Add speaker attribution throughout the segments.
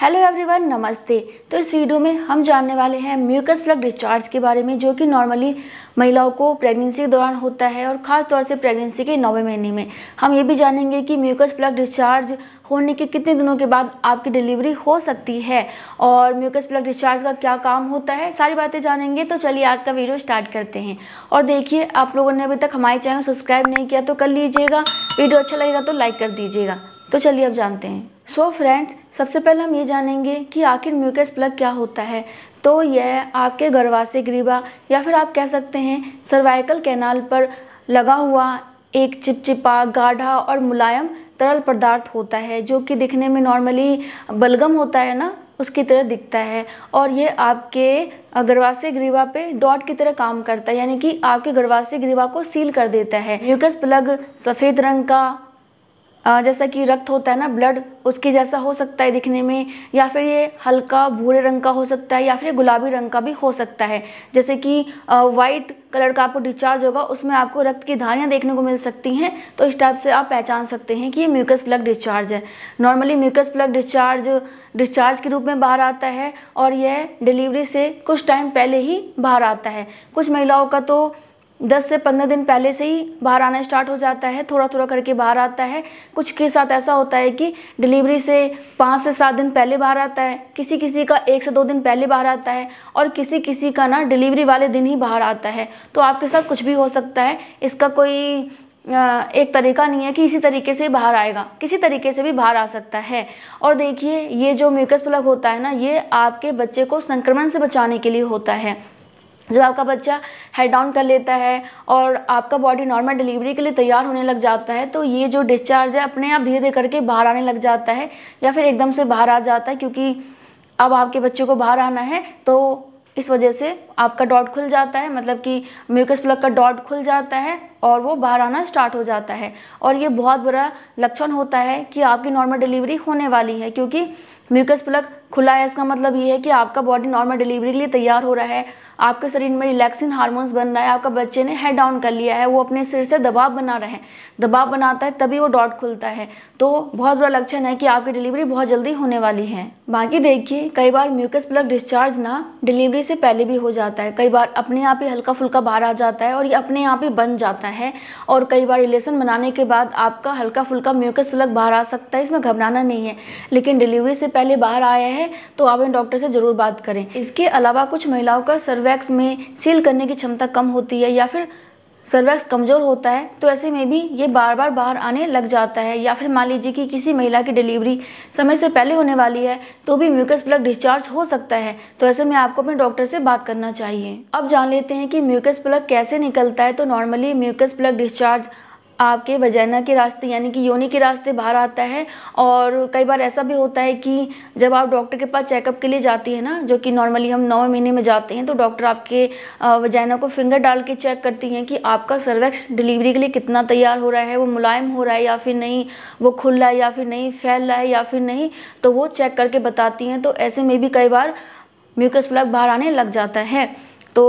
Speaker 1: hello everyone नमस्ते तो इस वीडियो में हम जानने वाले हैं म्यूकस प्लग डिस्चार्ज के बारे में जो कि नॉर्मली महिलाओं को प्रेगनेंसी के दौरान होता है और ख़ास तौर से प्रेगनेंसी के नौवें महीने में हम ये भी जानेंगे कि म्यूकस प्लग डिस्चार्ज होने के कितने दिनों के बाद आपकी डिलीवरी हो सकती है और म्यूकस प्लग डिस्चार्ज का क्या काम होता है सारी बातें जानेंगे तो चलिए आज का वीडियो स्टार्ट करते हैं और देखिए आप लोगों ने अभी तक हमारे चैनल सब्सक्राइब नहीं किया तो कर लीजिएगा वीडियो अच्छा लगेगा तो लाइक कर दीजिएगा तो चलिए अब जानते हैं सो so फ्रेंड्स सबसे पहले हम ये जानेंगे कि आखिर म्यूकस प्लग क्या होता है तो यह आपके गर्भाशय ग्रीवा या फिर आप कह सकते हैं सर्वाइकल कैनाल पर लगा हुआ एक चिपचिपा गाढ़ा और मुलायम तरल पदार्थ होता है जो कि दिखने में नॉर्मली बलगम होता है ना उसकी तरह दिखता है और ये आपके गर्भाशय ग्रीवा पे डॉट की तरह काम करता है यानी कि आपके गर्भाशय ग्रीवा को सील कर देता है म्यूकस प्लग सफ़ेद रंग का जैसा कि रक्त होता है ना ब्लड उसके जैसा हो सकता है दिखने में या फिर ये हल्का भूरे रंग का हो सकता है या फिर गुलाबी रंग का भी हो सकता है जैसे कि वाइट कलर का आपको डिस्चार्ज होगा उसमें आपको रक्त की धारियाँ देखने को मिल सकती हैं तो इस टाइप से आप पहचान सकते हैं कि ये म्यूकस प्लग डिस्चार्ज है normally mucus plug discharge discharge के रूप में बाहर आता है और यह डिलीवरी से कुछ टाइम पहले ही बाहर आता है कुछ महिलाओं का तो दस से पंद्रह दिन पहले से ही बाहर आना स्टार्ट हो जाता है थोड़ा थोड़ा करके बाहर आता है कुछ के साथ ऐसा होता है कि डिलीवरी से पाँच से सात दिन पहले बाहर आता है किसी किसी का एक से दो दिन पहले बाहर आता है और किसी किसी का ना डिलीवरी वाले दिन ही बाहर आता है तो आपके साथ कुछ भी हो सकता है इसका कोई एक तरीका नहीं है कि इसी तरीके से बाहर आएगा किसी तरीके से भी बाहर आ सकता है और देखिए ये जो म्यूकस प्लग होता है ना ये आपके बच्चे को संक्रमण से बचाने के लिए होता है जब आपका बच्चा हेड डाउन कर लेता है और आपका बॉडी नॉर्मल डिलीवरी के लिए तैयार होने लग जाता है तो ये जो डिस्चार्ज है अपने आप धीरे धीरे करके बाहर आने लग जाता है या फिर एकदम से बाहर आ जाता है क्योंकि अब आपके बच्चे को बाहर आना है तो इस वजह से आपका डॉट खुल जाता है मतलब कि म्यूकस प्लग का डॉट खुल जाता है और वो बाहर आना स्टार्ट हो जाता है और ये बहुत बुरा लक्षण होता है कि आपकी नॉर्मल डिलीवरी होने वाली है क्योंकि म्यूकस प्लग खुला है इसका मतलब ये है कि आपका बॉडी नॉर्मल डिलीवरी के लिए तैयार हो रहा है आपके शरीर में रिलैक्सिंग हार्मोन्स बन रहा है आपका बच्चे ने हेड डाउन कर लिया है वो अपने सिर से दबाव बना रहे हैं दबाव बनाता है तभी वो डॉट खुलता है तो बहुत बड़ा लक्षण है कि आपकी डिलीवरी बहुत जल्दी होने वाली है बाकी देखिए कई बार म्यूकस प्लग डिस्चार्ज ना डिलीवरी से पहले भी हो जाता है कई बार अपने आप ही हल्का फुल्का बाहर आ जाता है और ये अपने आप ही बन जाता है और कई बार रिलेशन बनाने के बाद आपका हल्का फुल्का म्यूकस प्लग बाहर आ सकता है इसमें घबराना नहीं है लेकिन डिलीवरी से पहले बाहर आया है है तो आप इन डॉक्टर से ज़रूर बात करें इसके अलावा कुछ महिलाओं का सर्वैक्स में सील करने की क्षमता कम होती है या फिर सर्वैक्स कमज़ोर होता है तो ऐसे में भी ये बार बार बाहर आने लग जाता है या फिर मान लीजिए कि किसी महिला की डिलीवरी समय से पहले होने वाली है तो भी म्यूकस प्लग डिस्चार्ज हो सकता है तो ऐसे में आपको अपने डॉक्टर से बात करना चाहिए अब जान लेते हैं कि म्यूकस प्लग कैसे निकलता है तो नॉर्मली म्यूकस प्लग डिस्चार्ज आपके वजैना के रास्ते यानी कि योनि के रास्ते बाहर आता है और कई बार ऐसा भी होता है कि जब आप डॉक्टर के पास चेकअप के लिए जाती है ना जो कि नॉर्मली हम नौ महीने में जाते हैं तो डॉक्टर आपके वजैना को फिंगर डाल के चेक करती हैं कि आपका सर्वेक्स डिलीवरी के लिए कितना तैयार हो रहा है वो मुलायम हो रहा है या फिर नहीं वो खुल रहा है या फिर नहीं फैल रहा है या फिर नहीं तो वो चेक करके बताती हैं तो ऐसे में भी कई बार म्यूकस प्लग बाहर आने लग जाता है तो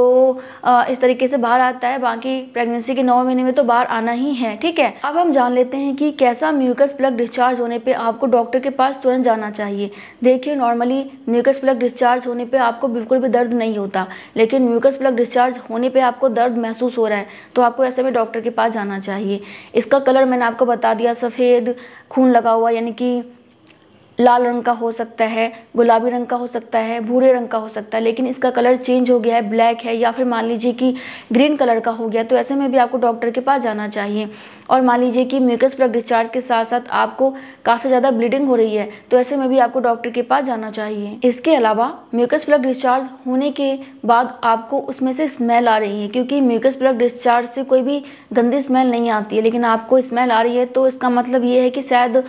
Speaker 1: इस तरीके से बाहर आता है बाकी प्रेगनेंसी के नौ महीने में तो बाहर आना ही है ठीक है अब हम जान लेते हैं कि कैसा म्यूकस प्लग डिस्चार्ज होने पर आपको डॉक्टर के पास तुरंत जाना चाहिए देखिए नॉर्मली म्यूकस प्लग डिस्चार्ज होने पर आपको बिल्कुल भी दर्द नहीं होता लेकिन म्यूकस प्लग डिस्चार्ज होने पर आपको दर्द महसूस हो रहा है तो आपको ऐसे में डॉक्टर के पास जाना चाहिए इसका कलर मैंने आपको बता दिया सफ़ेद खून लगा हुआ यानी कि लाल रंग का हो सकता है गुलाबी रंग का हो सकता है भूरे रंग का हो सकता है लेकिन इसका कलर चेंज हो गया है ब्लैक है या फिर मान लीजिए कि ग्रीन कलर का हो गया तो ऐसे में भी आपको डॉक्टर के पास जाना चाहिए और मान लीजिए कि म्यूकस प्लग डिस्चार्ज के साथ साथ आपको काफ़ी ज़्यादा ब्लीडिंग हो रही है तो ऐसे में भी आपको डॉक्टर के पास जाना चाहिए इसके अलावा म्यूकस प्लग डिस्चार्ज होने के बाद आपको उसमें से स्मेल आ रही है क्योंकि म्यूकस प्लग डिस्चार्ज से कोई भी गंदी स्मेल नहीं आती है लेकिन आपको स्मेल आ रही है तो इसका मतलब ये है कि शायद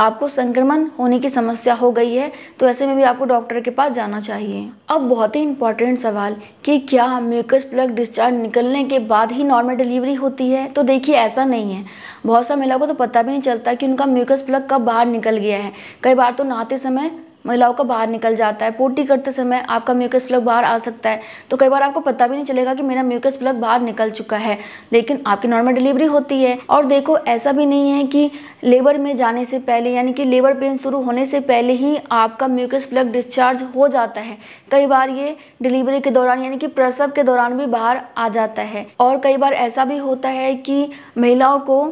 Speaker 1: आपको संक्रमण होने की समस्या हो गई है तो ऐसे में भी आपको डॉक्टर के पास जाना चाहिए अब बहुत ही इंपॉर्टेंट सवाल कि क्या म्यूकस प्लग डिस्चार्ज निकलने के बाद ही नॉर्मल डिलीवरी होती है तो देखिए ऐसा नहीं है बहुत सा महिलाओं को तो पता भी नहीं चलता कि उनका म्यूकस प्लग कब बाहर निकल गया है कई बार तो नहाते समय महिलाओं का बाहर निकल जाता है पोटी करते समय आपका म्यूकस प्लग बाहर आ सकता है तो कई बार आपको पता भी नहीं चलेगा कि मेरा म्यूकस प्लग बाहर निकल चुका है लेकिन आपकी नॉर्मल डिलीवरी होती है और देखो ऐसा भी नहीं है कि लेबर में जाने से पहले यानी कि लेबर पेन शुरू होने से पहले ही आपका म्यूकस प्लग डिस्चार्ज हो जाता है कई बार ये डिलीवरी के दौरान यानी कि प्रसव के दौरान भी बाहर आ जाता है और कई बार ऐसा भी होता है कि महिलाओं को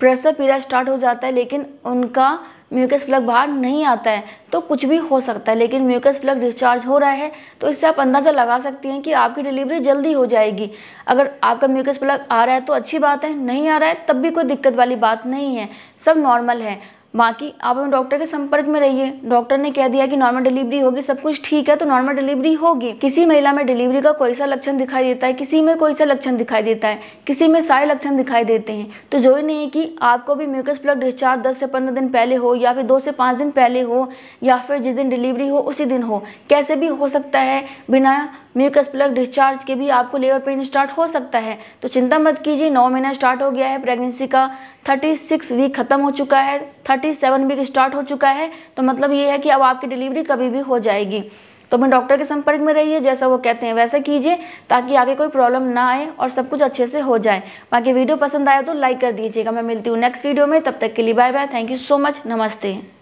Speaker 1: प्रसव पीड़ा स्टार्ट हो जाता है लेकिन उनका म्यूकस प्लग बाहर नहीं आता है तो कुछ भी हो सकता है लेकिन म्यूकस प्लग डिस्चार्ज हो रहा है तो इससे आप अंदाज़ा लगा सकती हैं कि आपकी डिलीवरी जल्दी हो जाएगी अगर आपका म्यूकस प्लग आ रहा है तो अच्छी बात है नहीं आ रहा है तब भी कोई दिक्कत वाली बात नहीं है सब नॉर्मल है बाकी आप अपने डॉक्टर के संपर्क में रहिए डॉक्टर ने कह दिया कि नॉर्मल डिलीवरी होगी सब कुछ ठीक है तो नॉर्मल डिलीवरी होगी किसी महिला में डिलीवरी का कोई सा लक्षण दिखाई देता है किसी में कोई सा लक्षण दिखाई देता है किसी में सारे लक्षण दिखाई देते हैं तो जो ही नहीं है कि आपको भी म्यूकस प्लग डिस्चार्ज दस से पंद्रह दिन पहले हो या फिर दो से पाँच दिन पहले हो या फिर जिस दिन डिलीवरी हो उसी दिन हो कैसे भी हो सकता है बिना म्यूकस प्लग डिस्चार्ज के भी आपको लेबर पेन स्टार्ट हो सकता है तो चिंता मत कीजिए नौ महीना स्टार्ट हो गया है प्रेगनेंसी का थर्टी सिक्स वीक खत्म हो चुका है थर्टी सेवन वीक स्टार्ट हो चुका है तो मतलब ये है कि अब आपकी डिलीवरी कभी भी हो जाएगी तो अपने डॉक्टर के संपर्क में रहिए जैसा वो कहते हैं वैसा कीजिए ताकि आगे कोई प्रॉब्लम ना आए और सब कुछ अच्छे से हो जाए बाकी वीडियो पसंद आया तो लाइक कर दीजिएगा मैं मिलती हूँ नेक्स्ट वीडियो में तब तक के लिए bye bye thank you so much नमस्ते